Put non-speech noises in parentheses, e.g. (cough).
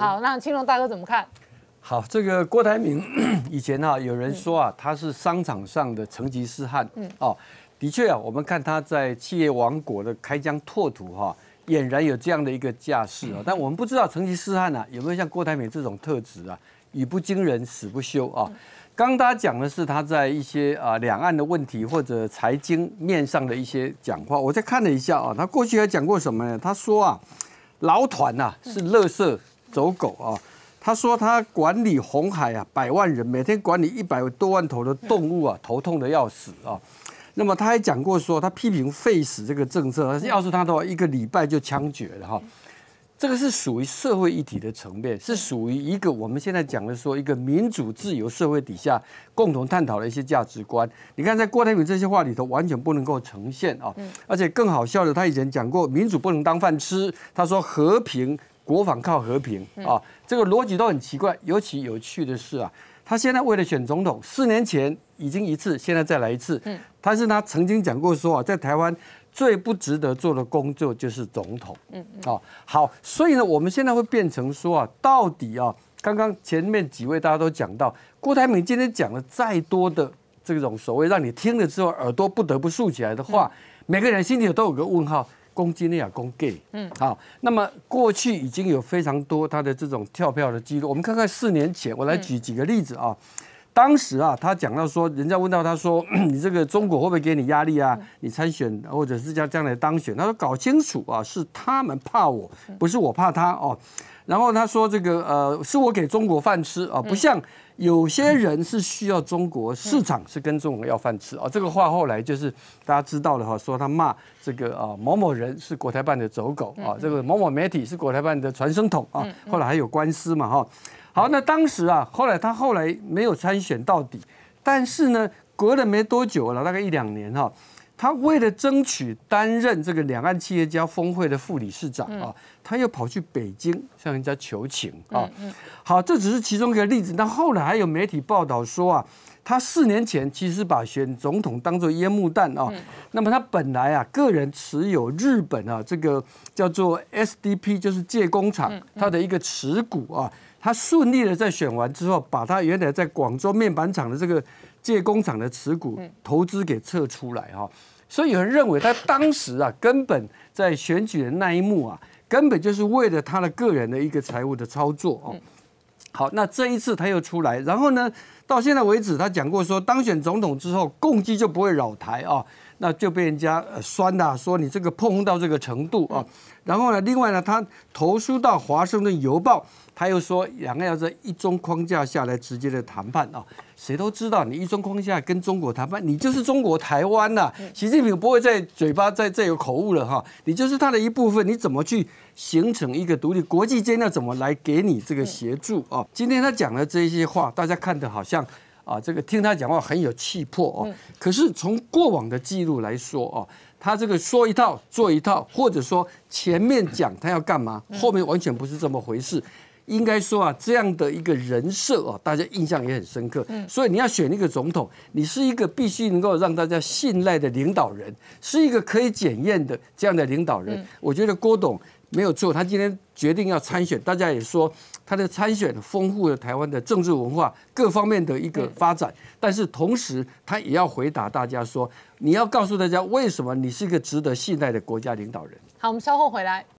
好，那青龙大哥怎么看？好，这个郭台铭 (coughs) 以前哈，有人说啊，他是商场上的成吉思汗。嗯哦，的确啊，我们看他在企业王国的开疆拓土哈，俨然有这样的一个架势啊。但我们不知道成吉思汗呢有没有像郭台铭这种特质啊？语不惊人死不休啊。刚刚家讲的是他在一些啊两岸的问题或者财经面上的一些讲话。我再看了一下啊，他过去还讲过什么呢？他说啊，老团呐是乐色。走狗啊！他说他管理红海啊，百万人每天管理一百多万头的动物啊，头痛的要死啊。那么他还讲过说，他批评废死这个政策，要是他的话，一个礼拜就枪决了哈。这个是属于社会一体的层面，是属于一个我们现在讲的说，一个民主自由社会底下共同探讨的一些价值观。你看，在郭台铭这些话里头，完全不能够呈现啊。而且更好笑的，他以前讲过民主不能当饭吃，他说和平。国防靠和平啊，这个逻辑都很奇怪。尤其有趣的是啊，他现在为了选总统，四年前已经一次，现在再来一次。嗯，但是他曾经讲过说啊，在台湾最不值得做的工作就是总统。嗯嗯，哦，好，所以呢，我们现在会变成说啊，到底啊，刚刚前面几位大家都讲到，郭台铭今天讲了再多的这种所谓让你听了之后耳朵不得不竖起来的话，每个人心里都有个问号。攻击力也攻 gay，嗯，好，那么过去已经有非常多他的这种跳票的记录。我们看看四年前，我来举几个例子啊。当时啊，他讲到说，人家问到他说：“ (coughs) 你这个中国会不会给你压力啊？你参选或者是将将来当选？”他说：“搞清楚啊，是他们怕我，不是我怕他哦。”然后他说这个呃是我给中国饭吃啊，不像有些人是需要中国市场是跟中国要饭吃啊。这个话后来就是大家知道了哈，说他骂这个啊某某人是国台办的走狗啊，这个某某媒体是国台办的传声筒啊。后来还有官司嘛哈。好，那当时啊，后来他后来没有参选到底，但是呢，隔了没多久了，大概一两年哈。他为了争取担任这个两岸企业家峰会的副理事长啊，他又跑去北京向人家求情啊。好，这只是其中一个例子。那后来还有媒体报道说啊，他四年前其实把选总统当做烟幕弹啊。那么他本来啊，个人持有日本啊这个叫做 SDP，就是借工厂他的一个持股啊，他顺利的在选完之后，把他原来在广州面板厂的这个。借工厂的持股投资给撤出来哈，所以有人认为他当时啊，根本在选举的那一幕啊，根本就是为了他的个人的一个财务的操作哦。好，那这一次他又出来，然后呢？到现在为止，他讲过说，当选总统之后，共济就不会扰台啊，那就被人家酸啦，说你这个碰到这个程度啊。然后呢，另外呢，他投诉到《华盛顿邮报》，他又说，两个要在一中框架下来直接的谈判啊。谁都知道，你一中框架跟中国谈判，你就是中国台湾呐。习近平不会在嘴巴再再有口误了哈，你就是他的一部分，你怎么去形成一个独立国际间要怎么来给你这个协助啊？今天他讲的这些话，大家看的好像。像啊，这个听他讲话很有气魄哦。可是从过往的记录来说啊，他这个说一套做一套，或者说前面讲他要干嘛，后面完全不是这么回事。应该说啊，这样的一个人设啊，大家印象也很深刻。所以你要选一个总统，你是一个必须能够让大家信赖的领导人，是一个可以检验的这样的领导人。我觉得郭董。没有错，他今天决定要参选，大家也说他的参选丰富了台湾的政治文化各方面的一个发展，但是同时他也要回答大家说，你要告诉大家为什么你是一个值得信赖的国家领导人。好，我们稍后回来。